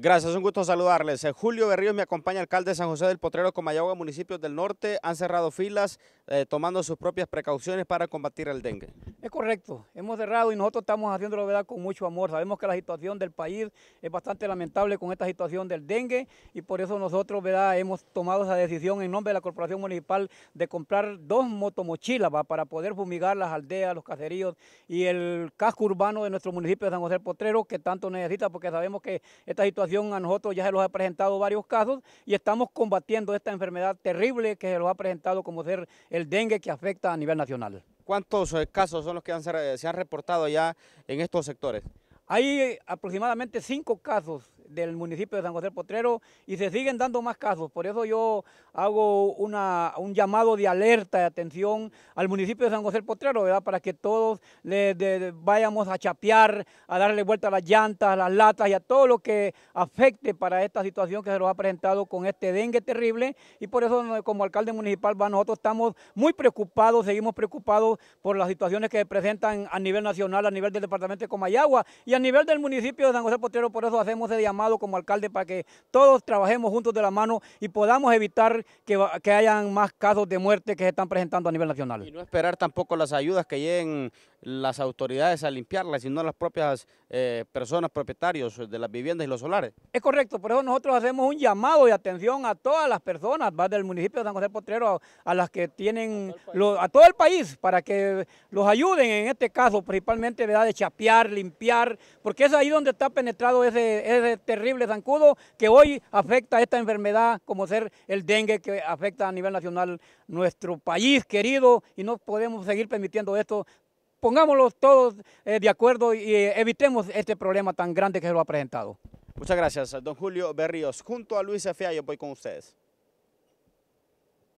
Gracias, un gusto saludarles. Eh, Julio Berríos me acompaña, alcalde de San José del Potrero, Comayagua, municipios del norte. Han cerrado filas eh, tomando sus propias precauciones para combatir el dengue. Es correcto, hemos cerrado y nosotros estamos haciéndolo, verdad con mucho amor. Sabemos que la situación del país es bastante lamentable con esta situación del dengue y por eso nosotros ¿verdad? hemos tomado esa decisión en nombre de la Corporación Municipal de comprar dos motomochilas para poder fumigar las aldeas, los caseríos y el casco urbano de nuestro municipio de San José del Potrero que tanto necesita porque sabemos que esta situación a nosotros ya se los ha presentado varios casos y estamos combatiendo esta enfermedad terrible que se los ha presentado como ser el dengue que afecta a nivel nacional. ¿Cuántos eh, casos son los que se han reportado ya en estos sectores? Hay aproximadamente cinco casos del municipio de San José Potrero y se siguen dando más casos. Por eso yo hago un llamado de alerta, de atención al municipio de San José Potrero, ¿verdad? para que todos le, vayamos a chapear, a darle vuelta a las llantas, a las latas y a todo lo que afecte para esta situación que se nos ha presentado con este dengue terrible. Y por eso como alcalde municipal nosotros estamos muy preocupados, seguimos preocupados por las situaciones que se presentan a nivel nacional, a nivel del departamento de Comayagua y a nivel del municipio de San José Potrero. Por eso hacemos ese llamado como alcalde para que todos trabajemos juntos de la mano y podamos evitar que, que hayan más casos de muerte que se están presentando a nivel nacional. Y no esperar tampoco las ayudas que lleguen las autoridades a limpiarlas, sino las propias eh, personas propietarios de las viviendas y los solares. Es correcto, por eso nosotros hacemos un llamado de atención a todas las personas ¿va? del municipio de San José Potrero, a, las que tienen, a todo, el país, para que los ayuden en este caso, principalmente de chapear, limpiar, porque es ahí donde está penetrado ese, ese terrible zancudo que hoy afecta a esta enfermedad como ser el dengue que afecta a nivel nacional nuestro país querido y no podemos seguir permitiendo esto pongámoslos todos eh, de acuerdo y eh, evitemos este problema tan grande que se lo ha presentado. Muchas gracias, don Julio Berríos. Junto a Luis Efea, yo voy con ustedes.